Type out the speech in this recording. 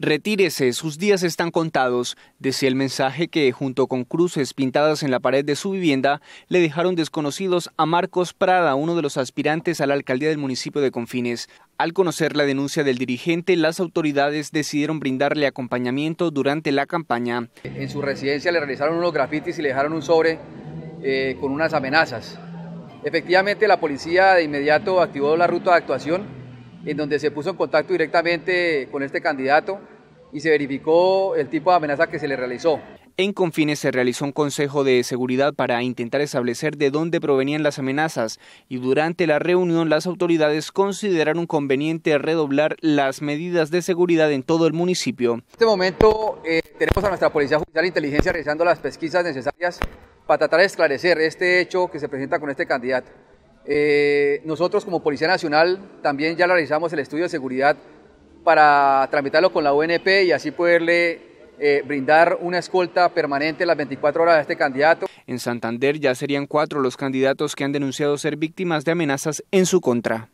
Retírese, sus días están contados, decía el mensaje que, junto con cruces pintadas en la pared de su vivienda, le dejaron desconocidos a Marcos Prada, uno de los aspirantes a la alcaldía del municipio de Confines. Al conocer la denuncia del dirigente, las autoridades decidieron brindarle acompañamiento durante la campaña. En su residencia le realizaron unos grafitis y le dejaron un sobre eh, con unas amenazas. Efectivamente, la policía de inmediato activó la ruta de actuación en donde se puso en contacto directamente con este candidato y se verificó el tipo de amenaza que se le realizó. En Confines se realizó un consejo de seguridad para intentar establecer de dónde provenían las amenazas y durante la reunión las autoridades consideraron conveniente redoblar las medidas de seguridad en todo el municipio. En este momento eh, tenemos a nuestra Policía Judicial de Inteligencia realizando las pesquisas necesarias para tratar de esclarecer este hecho que se presenta con este candidato. Eh, nosotros como Policía Nacional también ya realizamos el estudio de seguridad para tramitarlo con la UNP y así poderle eh, brindar una escolta permanente las 24 horas a este candidato. En Santander ya serían cuatro los candidatos que han denunciado ser víctimas de amenazas en su contra.